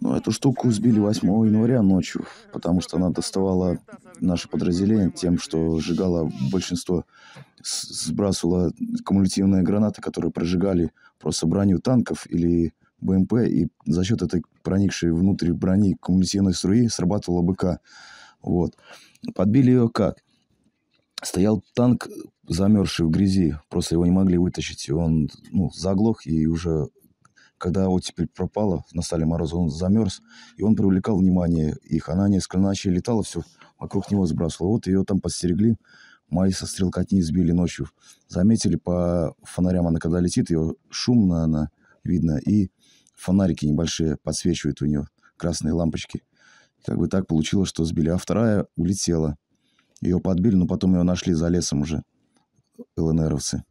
Но эту штуку сбили 8 января ночью, потому что она доставала наше подразделение тем, что сжигала большинство, сбрасывала кумулятивные гранаты, которые прожигали просто броню танков или БМП, и за счет этой проникшей внутрь брони кумулятивной струи срабатывала БК. Вот. Подбили ее как? Стоял танк, замерзший в грязи, просто его не могли вытащить, и он ну, заглох и уже когда оттепель пропала, настали морозы, он замерз, и он привлекал внимание их. Она несколько ночей летала все, вокруг него сбрасывала. Вот ее там подстерегли, мои со стрелкотни сбили ночью. Заметили по фонарям, она когда летит, ее шумно она видно, и фонарики небольшие подсвечивают у нее красные лампочки. Как бы так получилось, что сбили. А вторая улетела. Ее подбили, но потом ее нашли за лесом уже ЛНРовцы.